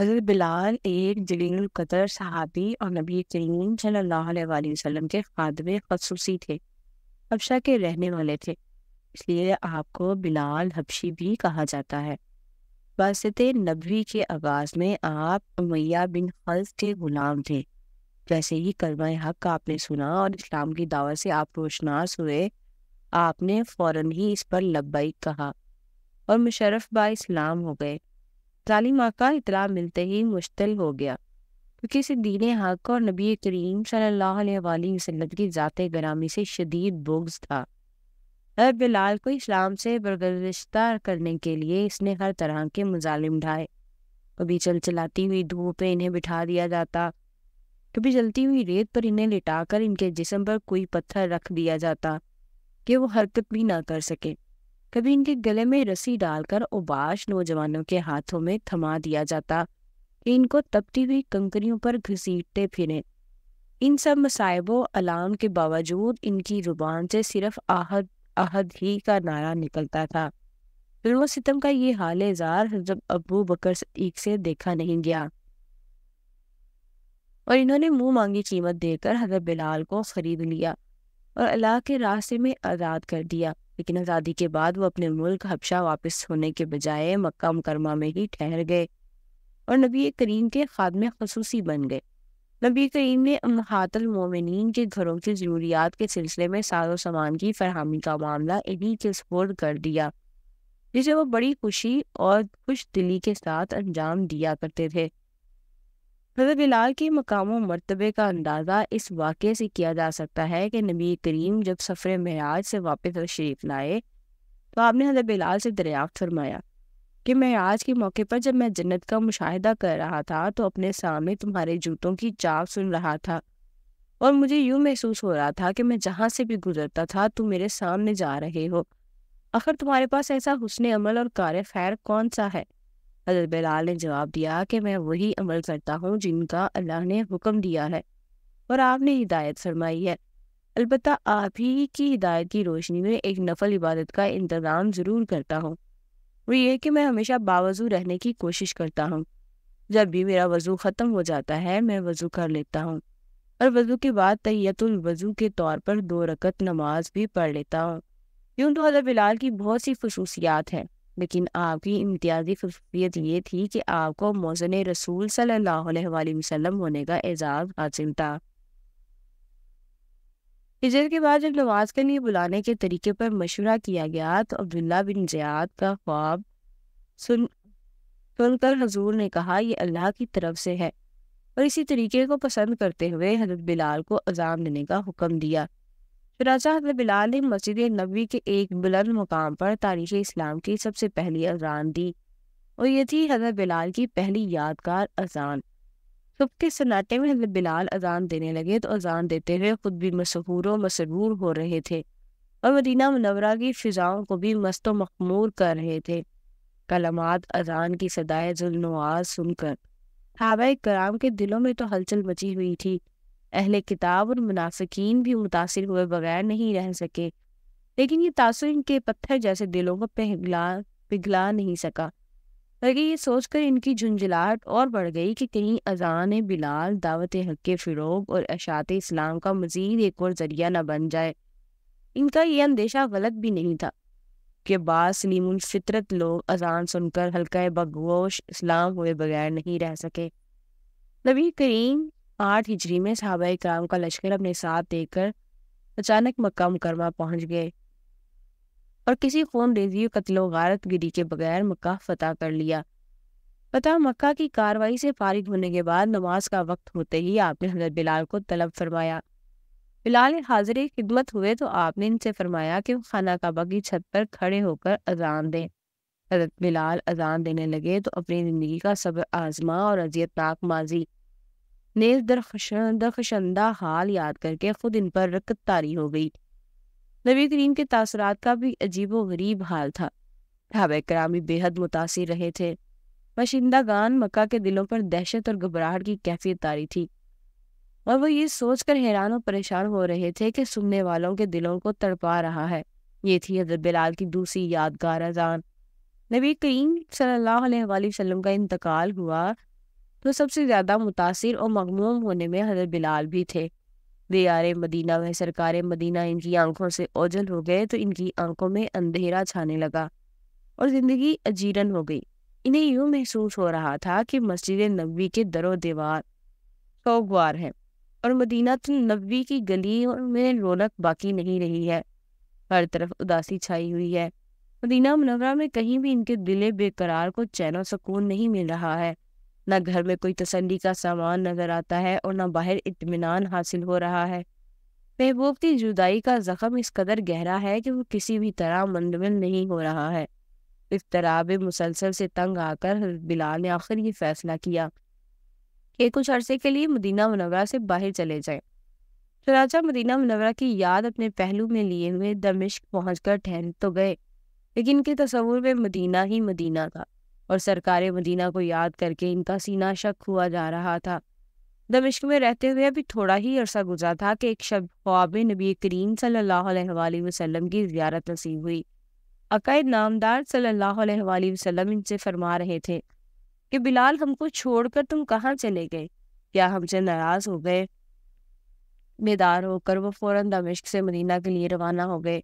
हज़रत बिलाल एक जलीलकदर सहाबी और नबी करीम वसम के खादम खसूसी थे हबशा के रहने वाले थे इसलिए आपको बिलाल हबशी भी कहा जाता है वासत नबी के आगाज़ में आप मैया बिन हल्स के गुलाम थे जैसे ही करवा हक आपने सुना और इस्लाम की दावत से आप रोशनास हुए आपने फ़ौर ही इस पर लबाई कहा और मुशरफ बा इस्लाम हो गए माँ का इतला मिलते ही मुश्तल हो गया क्योंकि इसे दीन हक और नबी करीम सल्लाम की ज़ात गरामी से शदीद बोग्स था हर बिलाल को इस्लाम से बरगरिश्ता करने के लिए इसने हर तरह के मुजालिम ढाए कभी चल चलाती हुई धूप पर इन्हें बिठा दिया जाता कभी जलती हुई रेत पर इन्हें लिटाकर इनके जिसम पर कोई पत्थर रख दिया जाता कि वो हरकत भी ना कर सके कभी इनके गले में रस्सी डालकर उबाश नौजवानों के हाथों में थमा दिया जाता इनको तपती हुई कंकरियों पर घसीटते फिरे इन सब मसायबों अलाम के बावजूद इनकी जुबान से सिर्फ आहद आहद ही का नारा निकलता था जुल्म सितम का ये हाल इजार जब अबू बकर से देखा नहीं गया और इन्होंने मुंह मांगी कीमत देकर हजरत बिलाल को खरीद लिया और अल्लाह के रास्ते में आज़ाद कर दिया लेकिन आज़ादी के बाद वो अपने मुल्क हबशा वापस होने के बजाय मक्का मुकरमा में ही ठहर गए और नबी करीम के खादम खसूसी बन गए नबी करीम ने अमहातलमोमिन के घरों की ज़रूरियात के सिलसिले में सारो सामान की फरहमी का मामला इन्हीं के सपोर्ट कर दिया जिसे वो बड़ी खुशी और खुश दिली के साथ अंजाम दिया करते थे हजरत बिलाल के मकाम मरतबे का अंदाज़ा इस वाक़े से किया जा सकता है कि नबी करीम जब सफ़र महराज से वापस तशरीफ़ लाए तो आपने हजरत बिलाल से दरियाफ्त फरमाया कि मैं आज के मौके पर जब मैं जन्नत का मुशाहिदा कर रहा था तो अपने सामने तुम्हारे जूतों की चाप सुन रहा था और मुझे यूँ महसूस हो रहा था कि मैं जहाँ से भी गुजरता था तुम मेरे सामने जा रहे हो आखिर तुम्हारे पास ऐसा हुसन अमल और कार खैर कौन सा है हजरत बिलाल ने जवाब दिया कि मैं वही अमल करता हूँ जिनका अल्लाह ने हुक्म दिया है और आपने हिदायत फरमाई है अलबत् आप ही की हिदायत की रोशनी में एक नफल इबादत का इंतज़ाम ज़रूर करता हूँ वो ये कि मैं हमेशा बावजू रहने की कोशिश करता हूँ जब भी मेरा वज़ू ख़त्म हो जाता है मैं वज़ू कर लेता हूँ और वज़ू के बाद तैयतुल वज़ू के तौर पर दो रकत नमाज भी पढ़ लेता हूँ यूं तो हज़रत बिलाल की बहुत सी खसूसियात हैं लेकिन आपकी इम्तियाजी खसूसियत ये थी कि आपको मौजन रसूल सल्लाम होने का एजाज़ हासिल था हिजर के बाद जब नमाज के लिए बुलाने के तरीके पर मशवरा किया गया तो अब्दुल्ला बिन जयाद का ख्वाब सुन सुनकर हजूर ने कहा यह अल्लाह की तरफ से है और इसी तरीके को पसंद करते हुए हजरत बिलाल को अजाम देने का हुक्म दिया फिर हजरत बिलाल ने मस्जिद नबी के एक बुलंद मुकाम पर तारीख इस्लाम की सबसे पहली अजान दी और ये थी हजरत बिलाल की पहली यादगार अजान सुबह के सन्नाटे में हजरत बिलाल अजान देने लगे तो अजान देते हुए खुद भी मशहूर व मसरूर हो रहे थे और मदीना मनवरा की फिजाओं को भी मस्त मखमूर कर रहे थे कलमात अजान की सदाए जुलनवाज सुनकर हाबा कराम के दिलों में तो हलचल मची हुई थी अहल किताब और मुनासिकीन भी मुतासर हुए बगैर नहीं रह सके लेकिन ये तासर इनके पत्थर जैसे दिलों को पिघला पिघला नहीं सका बल्कि ये सोचकर इनकी झुंझलाहट और बढ़ गई कि कहीं अजान बिलाल दावत हक के फ़िरोग और अशात इस्लाम का मज़ीद एक और ज़रिया न बन जाए इनका ये अंदेशा गलत भी नहीं था कि बाद लोग अजान सुनकर हल्का बगोश इस्लाम हुए बगैर नहीं रह सके नबी करीम आठ हिजरी में सहाबा कराम का लश्कर अपने साथ देकर अचानक मक्का मुकरमा पहुंच गए और किसी खून रेजी कत्लो गारत गिरी के बगैर मक्का फतह कर लिया पता मक्का की कार्रवाई से फारिग होने के बाद नमाज का वक्त होते ही आपने हजरत बिलाल को तलब फरमाया बिलाल हाजिर खिदमत हुए तो आपने इनसे फरमाया कि खाना काबा की छत पर खड़े होकर अजान दें हजरत बिलाल अजान देने लगे तो अपनी ज़िंदगी का सब्र आजमा और अजियतनाक माजी नेज दरखशंदा हाल याद करके खुद इन पर रकत तारी हो गई नबी करीम के तासरात का भी अजीब गरीब हाल था ढाब करामी बेहद मुतासर रहे थे गान मक्का के दिलों पर दहशत और घबराहट की कैफियत तारी थी और वो ये सोच कर हैरान और परेशान हो रहे थे कि सुनने वालों के दिलों को तड़पा रहा है ये थी हजरत बिलाल की दूसरी यादगार अजान नबी करीम सल्लल्लाहु अलैहि वसल्लम का इंतकाल हुआ तो सबसे ज़्यादा मुतासर और मगमूम होने में हजरत बिलाल भी थे वे यार मदीना में सरकार मदीना इनकी आंखों से ओझल हो गए तो इनकी आंखों में अंधेरा छाने लगा और ज़िंदगी अजीरन हो गई इन्हें यूँ महसूस हो रहा था कि मस्जिद नबी के दरो दीवार सौगवार है और मदीना नबी की गली में रौनक बाकी नहीं रही है हर तरफ उदासी छाई हुई है मदीना मुनवरा में कहीं भी इनके दिले बेकरार को चैन और सुकून नहीं मिल रहा है ना घर में कोई तसंदी का सामान नजर आता है और ना बाहर इतमान हासिल हो रहा है महबूब की जुदाई का जख्म इस कदर गहरा है कि वो किसी भी तरह मंदमिल नहीं हो रहा है इफ्तराब मुसलसल से तंग आकर बिलाल ने आखिर ये फैसला किया कि कुछ अरसे के लिए मदीना मुनवरा से बाहर चले जाए चुनाचा मदीना मुनवरा की याद अपने पहलू में लिए हुए दमिश्क पहुंचकर ठहर तो गए लेकिन के तस्वूर में मदीना ही मदीना था और सरकार मदीना को याद करके इनका सीना शक हुआ जा रहा था दमिश्क में रहते हुए अभी थोड़ा ही अरसा गुजरा था कि एक शब ख्वाब नबी करीम सल्लल्लाहु वसल्लम की जियारत नसीब हुई अकायद नामदार सल्ला वसलम इनसे फरमा रहे थे कि बिलाल हमको छोड़कर तुम कहाँ चले गए क्या हमसे नाराज हो गए बेदार होकर वो फौरन दमिश्क से मदीना के लिए रवाना हो गए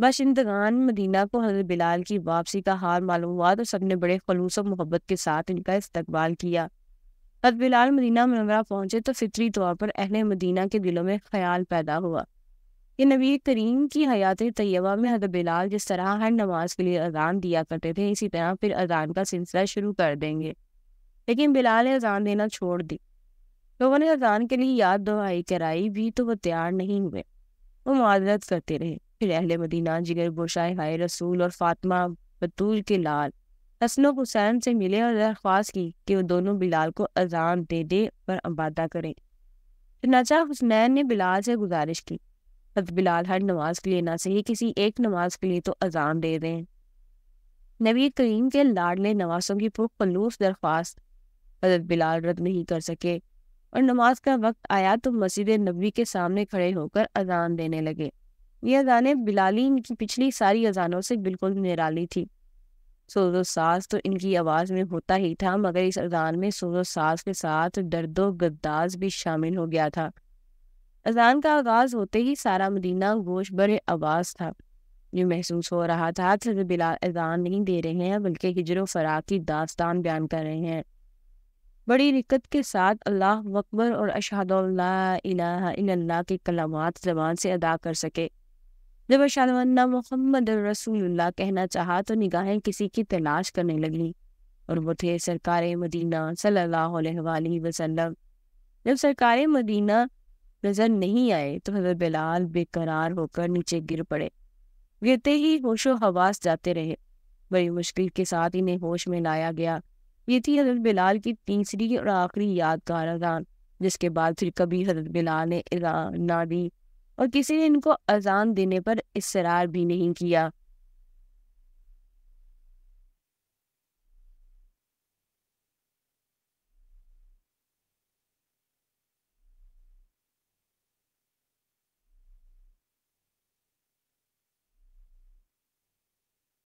बस इंतकान मदीना को हजरत बिलाल की वापसी का हाल मालूम हुआ तो सबने बड़े खलूस और मोहब्बत के साथ इनका इस्तकबाल किया हजरत बिलाल मदीना मनवरा पहुंचे तो फितरी तौर पर अहल मदीना के दिलों में ख्याल पैदा हुआ ये नबी करीम की हयात तयबा में हजरत बिलाल जिस तरह हर नमाज के लिए अजान दिया करते थे इसी तरह फिर अजान का सिलसिला शुरू कर देंगे लेकिन बिलाल ने अजान देना छोड़ दी लोगों ने अजान के लिए याद दवाई कराई भी तो वह तैयार नहीं हुए वो माजरत करते रहे फिर अहल मदीना जिगर गोशाए हाय रसूल और फातिमा बतूल के लाल हसनो हुसैन से मिले और दरख्वास्त की कि वो दोनों बिलाल को अजान दे दे और अबादा करें चनाचा हुसनैन ने बिलाल से गुजारिश की हजरत बिलाल हर नमाज के लिए ना सही किसी एक नमाज के लिए तो अजान दे दें नबी करीम के लाडले नवासों की पुरखलूस दरख्वास्त हजरत बिलाल रद्द नहीं कर सके और नमाज का वक्त आया तो मस्जिद नबी के सामने खड़े होकर अजान देने लगे ये अजानें बिलाली इनकी पिछली सारी अजानों से बिल्कुल निराली थी सोजो साज तो इनकी आवाज़ में होता ही था मगर इस अजान में सोजो साज के साथ दर्दो गद्दाज भी शामिल हो गया था अजान का आगाज़ होते ही सारा मदीना गोश बड़े आवाज़ था जो महसूस हो रहा था सिर्फ बिला अजान नहीं दे रहे हैं बल्कि हिजरों फराक की दास्तान बयान कर रहे हैं बड़ी रिक्कत के साथ अल्लाह अकबर और अशहद के कलामत जबान से अदा कर सके जब अशादवन्ना मोहम्मद रसूलुल्लाह कहना चाहा तो निगाहें किसी की तलाश करने लगी और वो थे सरकार मदीना सल्लल्लाहु अलैहि वसल्लम जब सरकार मदीना नजर नहीं आए तो हजरत बिलाल बेकरार होकर नीचे गिर पड़े गिरते ही होशो हवास जाते रहे बड़ी मुश्किल के साथ इन्हें होश में लाया गया ये थी हजरत बिलाल की तीसरी और आखिरी यादगार अजान जिसके बाद फिर कभी हजरत बिलाल ने ना दी और किसी ने इनको अजान देने पर इसरार भी नहीं किया